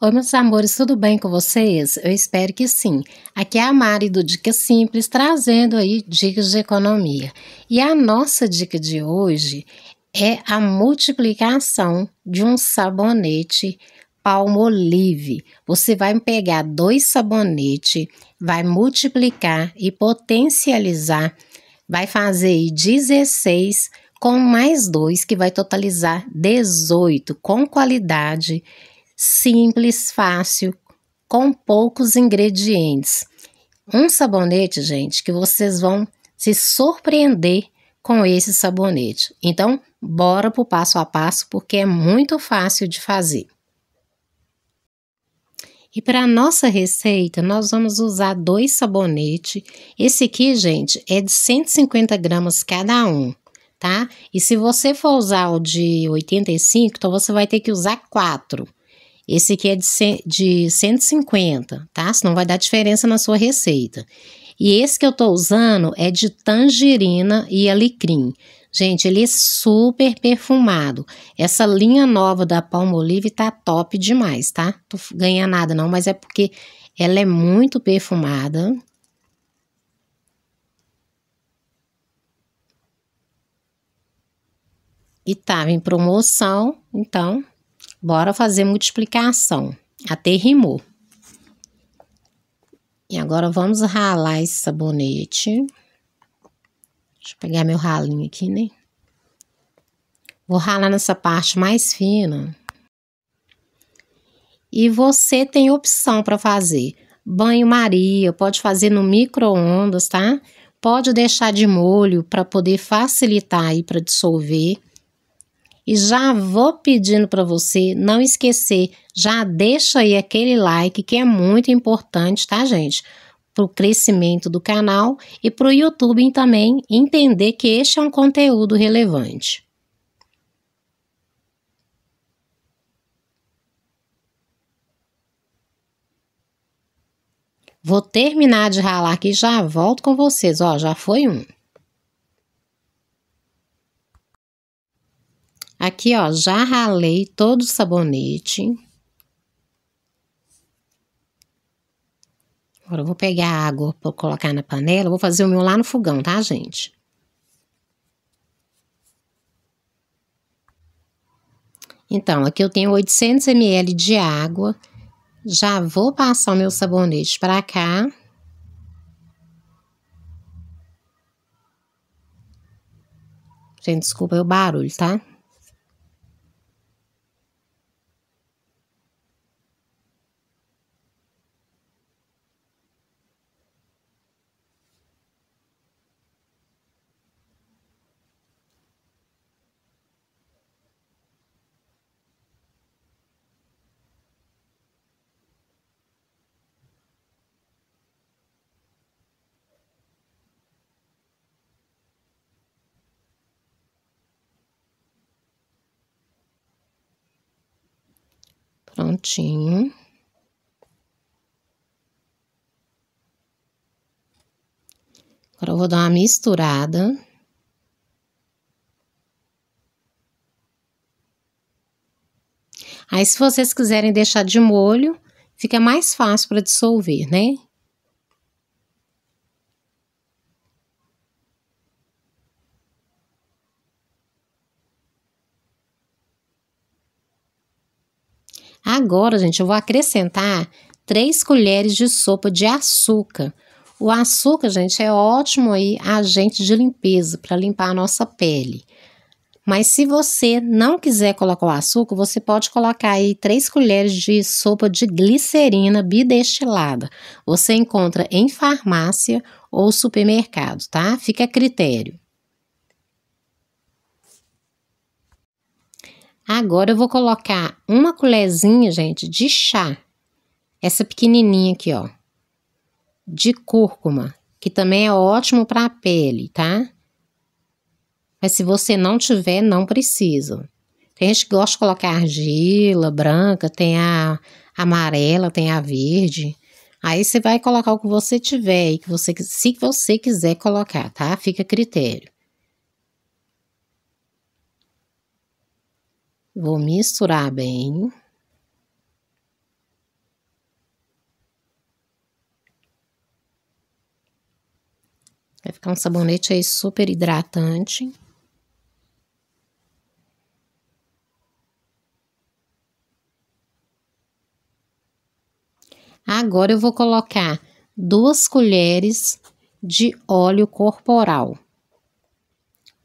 Oi, meus amores, tudo bem com vocês? Eu espero que sim. Aqui é a Mari do Dica Simples, trazendo aí dicas de economia. E a nossa dica de hoje é a multiplicação de um sabonete palmolive. Você vai pegar dois sabonetes, vai multiplicar e potencializar vai fazer 16 com mais dois que vai totalizar 18, com qualidade, simples, fácil, com poucos ingredientes. Um sabonete, gente, que vocês vão se surpreender com esse sabonete. Então, bora pro passo a passo, porque é muito fácil de fazer. E para a nossa receita, nós vamos usar dois sabonetes. Esse aqui, gente, é de 150 gramas cada um, tá? E se você for usar o de 85, então você vai ter que usar quatro. Esse aqui é de, de 150, tá? Senão vai dar diferença na sua receita. E esse que eu tô usando é de tangerina e alecrim. Gente, ele é super perfumado. Essa linha nova da Palmolive tá top demais, tá? Não ganha nada não, mas é porque ela é muito perfumada. E tava em promoção, então bora fazer multiplicação. Até rimou. E agora vamos ralar esse sabonete. Deixa eu pegar meu ralinho aqui, né? Vou ralar nessa parte mais fina. E você tem opção para fazer banho-maria, pode fazer no micro-ondas, tá? Pode deixar de molho para poder facilitar aí para dissolver. E já vou pedindo para você não esquecer, já deixa aí aquele like que é muito importante, tá, gente? para o crescimento do canal e para o YouTube também entender que este é um conteúdo relevante. Vou terminar de ralar aqui já volto com vocês. Ó, já foi um. Aqui, ó, já ralei todo o sabonete. Agora eu vou pegar a água para colocar na panela, vou fazer o meu lá no fogão, tá, gente? Então, aqui eu tenho 800 ml de água. Já vou passar o meu sabonete para cá. Gente, desculpa o barulho, tá? Prontinho. Agora eu vou dar uma misturada. Aí, se vocês quiserem deixar de molho, fica mais fácil para dissolver, né? Agora, gente, eu vou acrescentar 3 colheres de sopa de açúcar. O açúcar, gente, é ótimo aí agente de limpeza para limpar a nossa pele. Mas se você não quiser colocar o açúcar, você pode colocar aí 3 colheres de sopa de glicerina bidestilada. Você encontra em farmácia ou supermercado, tá? Fica a critério. Agora eu vou colocar uma colherzinha, gente, de chá. Essa pequenininha aqui, ó. De cúrcuma, que também é ótimo para a pele, tá? Mas se você não tiver, não precisa. Tem gente que gosta de colocar argila branca, tem a amarela, tem a verde. Aí você vai colocar o que você tiver e que você, se você quiser colocar, tá? Fica a critério. Vou misturar bem. Vai ficar um sabonete aí super hidratante. Agora eu vou colocar duas colheres de óleo corporal.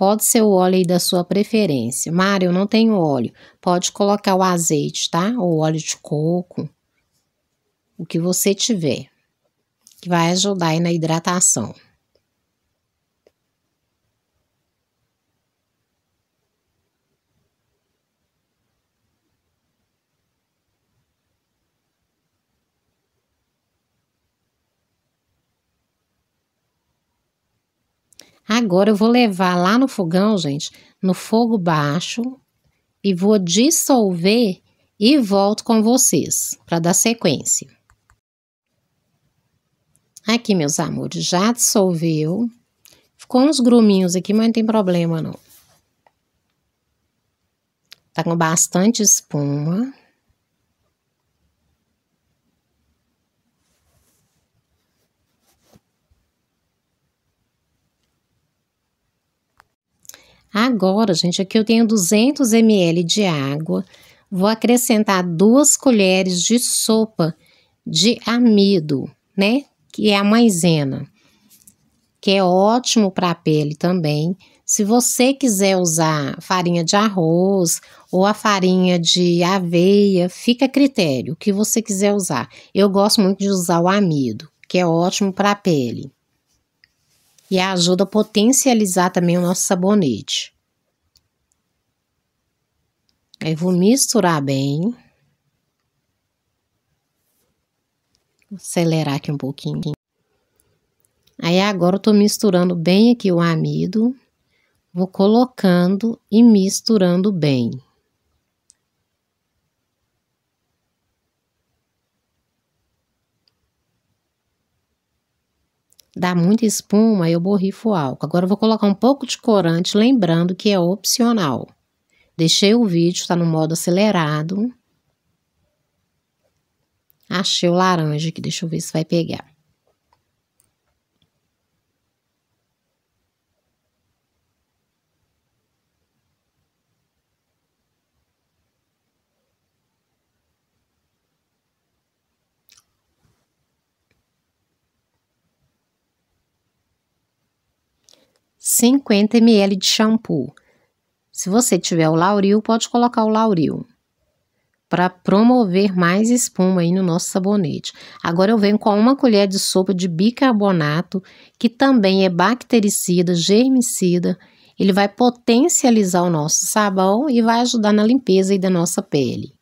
Pode ser o óleo aí da sua preferência. Mário, eu não tenho óleo. Pode colocar o azeite, tá? Ou óleo de coco, o que você tiver, que vai ajudar aí na hidratação. Agora eu vou levar lá no fogão, gente, no fogo baixo e vou dissolver e volto com vocês para dar sequência. Aqui, meus amores, já dissolveu. Ficou uns gruminhos aqui, mas não tem problema não. Tá com bastante espuma. Agora, gente, aqui eu tenho 200 ml de água. Vou acrescentar duas colheres de sopa de amido, né? Que é a maisena, que é ótimo para a pele também. Se você quiser usar farinha de arroz ou a farinha de aveia, fica a critério, o que você quiser usar. Eu gosto muito de usar o amido, que é ótimo para a pele e ajuda a potencializar também o nosso sabonete. Aí vou misturar bem. Vou acelerar aqui um pouquinho. Aí agora eu tô misturando bem aqui o amido. Vou colocando e misturando bem. dá muita espuma, eu borrifo o álcool. Agora eu vou colocar um pouco de corante, lembrando que é opcional. Deixei o vídeo, está no modo acelerado. Achei o laranja aqui, deixa eu ver se vai pegar. 50 ml de shampoo. Se você tiver o lauril, pode colocar o lauril para promover mais espuma aí no nosso sabonete. Agora eu venho com uma colher de sopa de bicarbonato, que também é bactericida, germicida. Ele vai potencializar o nosso sabão e vai ajudar na limpeza aí da nossa pele.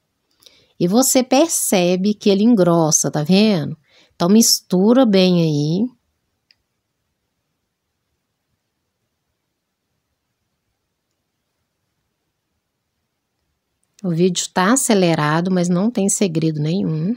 E você percebe que ele engrossa, tá vendo? Então mistura bem aí O vídeo está acelerado, mas não tem segredo nenhum.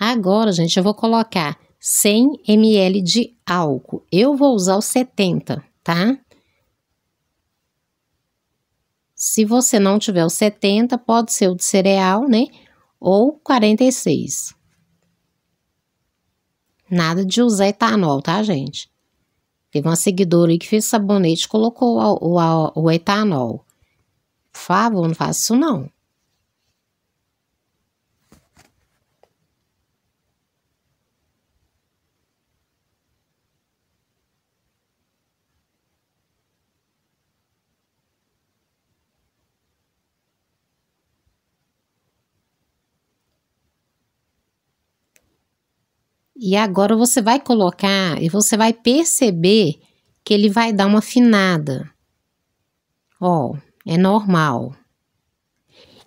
Agora, gente, eu vou colocar 100 ml de álcool. Eu vou usar o 70, tá? Se você não tiver o 70, pode ser o de cereal, né? Ou 46. Nada de usar etanol, tá, gente? Teve uma seguidora aí que fez sabonete e colocou o, o, o etanol. Por favor, não faça isso não. E agora você vai colocar e você vai perceber que ele vai dar uma afinada. Ó, é normal.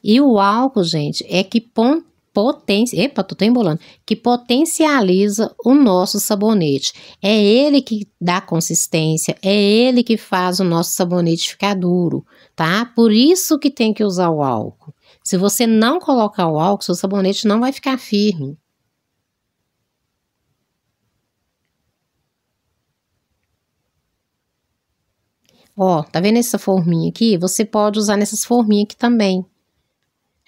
E o álcool, gente, é que potencia, epa, tô embolando, que potencializa o nosso sabonete. É ele que dá consistência, é ele que faz o nosso sabonete ficar duro, tá? Por isso que tem que usar o álcool. Se você não colocar o álcool, seu sabonete não vai ficar firme. Ó, tá vendo essa forminha aqui? Você pode usar nessas forminhas aqui também.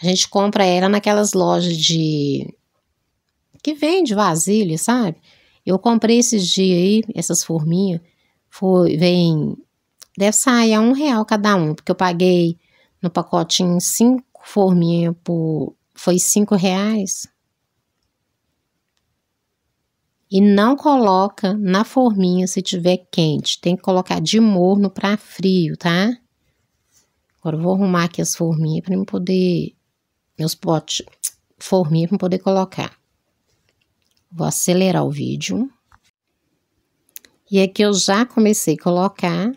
A gente compra ela naquelas lojas de... que vende vasilha, sabe? Eu comprei esses dias aí, essas forminhas. Foi, vem... Deve sair a um real cada um, porque eu paguei no pacotinho cinco forminhas por... Foi cinco reais. E não coloca na forminha se tiver quente. Tem que colocar de morno para frio, tá? Agora eu vou arrumar aqui as forminhas para eu poder meus potes forminha para poder colocar. Vou acelerar o vídeo. E aqui eu já comecei a colocar.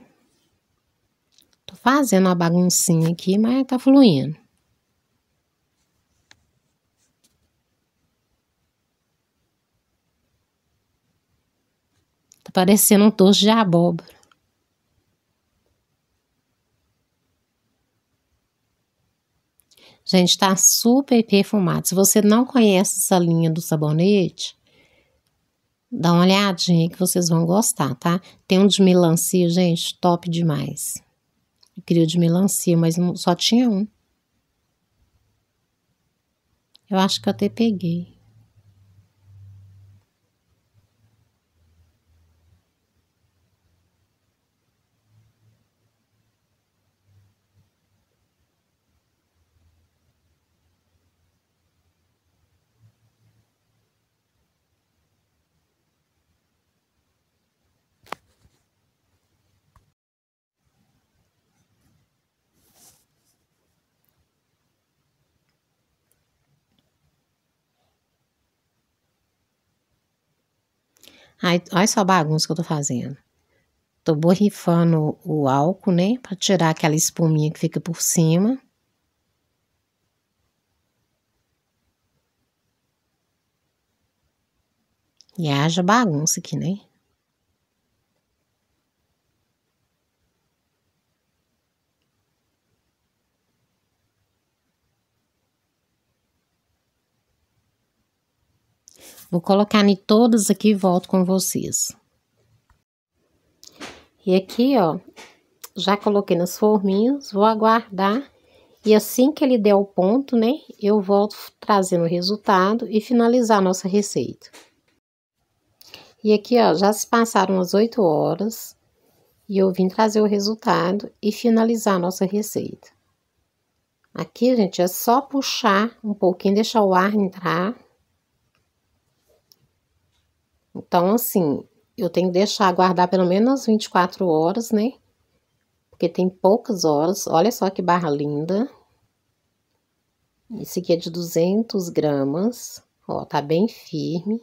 Tô fazendo uma baguncinha aqui, mas tá fluindo. parecendo um doce de abóbora. Gente, tá super perfumado. Se você não conhece essa linha do sabonete, dá uma olhadinha que vocês vão gostar, tá? Tem um de melancia, gente, top demais. Eu queria de melancia, mas só tinha um. Eu acho que eu até peguei. Aí, olha só a bagunça que eu tô fazendo. Tô borrifando o álcool, né? Pra tirar aquela espuminha que fica por cima. E haja bagunça aqui, né? Vou colocar em todas aqui e volto com vocês. E aqui, ó, já coloquei nas forminhas, vou aguardar. E assim que ele der o ponto, né, eu volto trazendo o resultado e finalizar a nossa receita. E aqui, ó, já se passaram as 8 horas e eu vim trazer o resultado e finalizar a nossa receita. Aqui, gente, é só puxar um pouquinho, deixar o ar entrar então, assim, eu tenho que deixar aguardar pelo menos 24 horas, né? Porque tem poucas horas. Olha só que barra linda. Esse aqui é de 200 gramas. Ó, tá bem firme.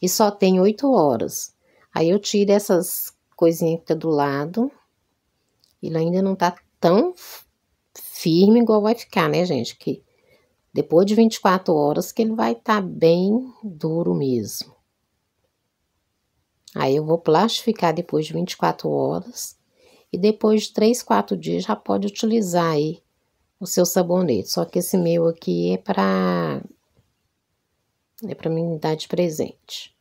E só tem 8 horas. Aí eu tiro essas coisinhas que tá do lado. Ele ainda não tá tão firme igual vai ficar, né, gente? Que depois de 24 horas que ele vai estar tá bem duro mesmo. Aí eu vou plastificar depois de 24 horas e depois de 3, 4 dias já pode utilizar aí o seu sabonete. Só que esse meu aqui é para é para mim dar de presente.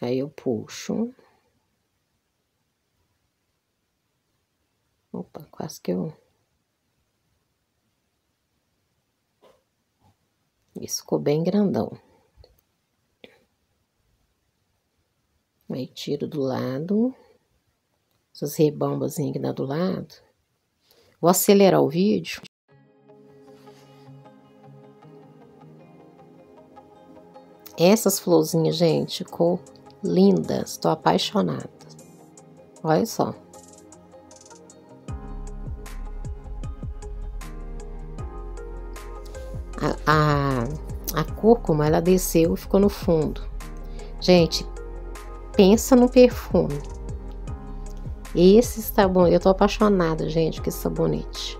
Aí eu puxo. Opa, quase que eu Isso ficou bem grandão. Aí, tiro do lado. Essas rebambazinhas que dá do lado. Vou acelerar o vídeo. Essas florzinhas, gente, ficou lindas. Estou apaixonada. Olha só. A, a, a cúrcuma, ela desceu e ficou no fundo. Gente, pensa no perfume. Esse sabonete, eu tô apaixonada, gente, com esse sabonete.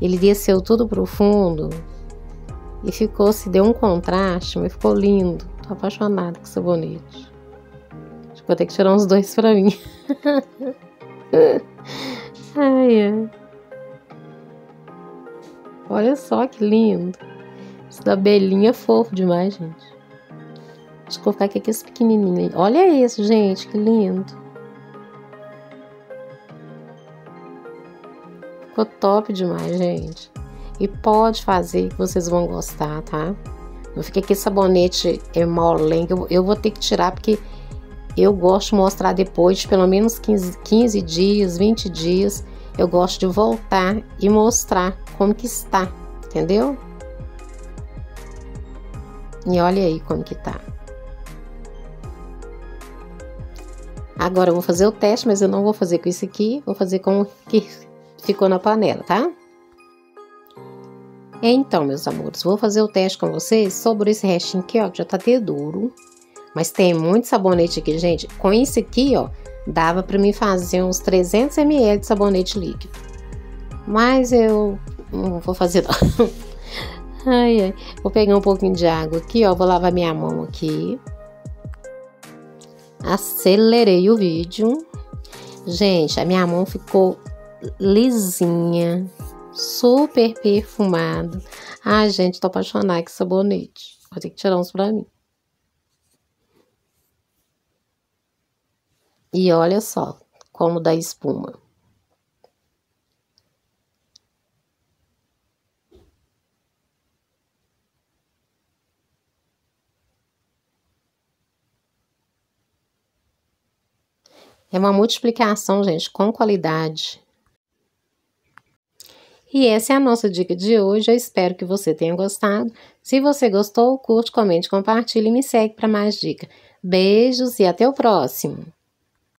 Ele desceu tudo pro fundo e ficou, se deu um contraste, mas ficou lindo. Tô apaixonada com esse sabonete. Acho que vou ter que tirar uns dois pra mim. ai, é. Olha só que lindo. Isso da belinha é fofo demais, gente. Deixa eu colocar aqui, aqui esse pequenininho. Olha isso, gente, que lindo. Ficou top demais, gente. E pode fazer que vocês vão gostar, tá? Não fica aqui sabonete é molenga. Eu, eu vou ter que tirar porque eu gosto de mostrar depois pelo menos 15, 15 dias, 20 dias. Eu gosto de voltar e mostrar como que está, entendeu? E olha aí como que tá. Agora eu vou fazer o teste, mas eu não vou fazer com isso aqui, vou fazer com o que ficou na panela, tá? Então, meus amores, vou fazer o teste com vocês sobre esse restinho aqui, ó, que já tá até duro. Mas tem muito sabonete aqui, gente. Com isso aqui, ó, dava pra mim fazer uns 300 ml de sabonete líquido. Mas eu não vou fazer não. Ai, ai. Vou pegar um pouquinho de água aqui, ó, vou lavar minha mão aqui acelerei o vídeo. Gente, a minha mão ficou lisinha, super perfumado. Ai, gente, tô apaixonada com sabonete. Vou ter que tirar uns pra mim. E olha só como dá espuma. É uma multiplicação, gente, com qualidade. E essa é a nossa dica de hoje. Eu espero que você tenha gostado. Se você gostou, curte, comente, compartilhe e me segue para mais dicas. Beijos e até o próximo!